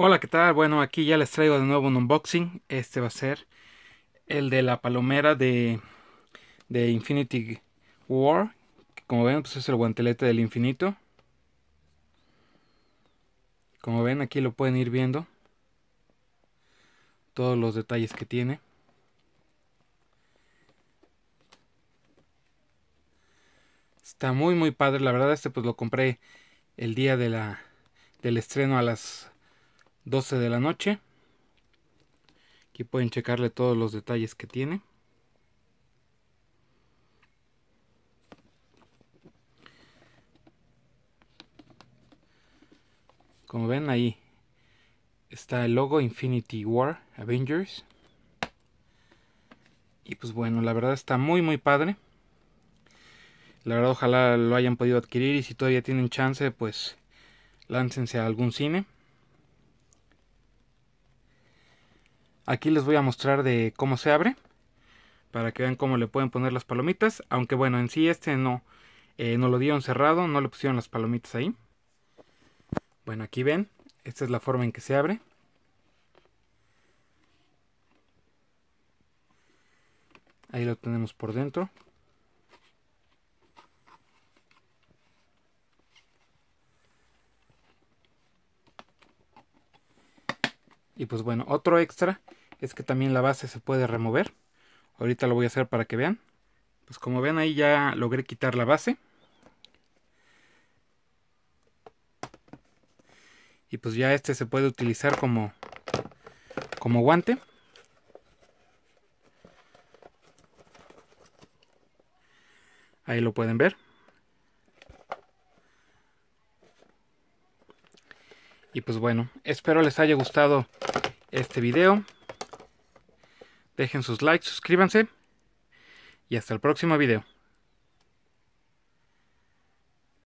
Hola, ¿qué tal? Bueno, aquí ya les traigo de nuevo un unboxing. Este va a ser el de la palomera de, de Infinity War. Como ven, pues es el guantelete del infinito. Como ven, aquí lo pueden ir viendo. Todos los detalles que tiene. Está muy muy padre, la verdad este pues lo compré el día de la, del estreno a las 12 de la noche. Aquí pueden checarle todos los detalles que tiene. Como ven ahí está el logo Infinity War Avengers. Y pues bueno, la verdad está muy muy padre. La verdad ojalá lo hayan podido adquirir y si todavía tienen chance pues láncense a algún cine. Aquí les voy a mostrar de cómo se abre. Para que vean cómo le pueden poner las palomitas. Aunque bueno, en sí este no, eh, no lo dieron cerrado. No le pusieron las palomitas ahí. Bueno, aquí ven. Esta es la forma en que se abre. Ahí lo tenemos por dentro. Y pues bueno, otro extra es que también la base se puede remover. Ahorita lo voy a hacer para que vean. Pues como ven ahí ya logré quitar la base. Y pues ya este se puede utilizar como, como guante. Ahí lo pueden ver. Y pues bueno, espero les haya gustado este video. Dejen sus likes, suscríbanse y hasta el próximo video.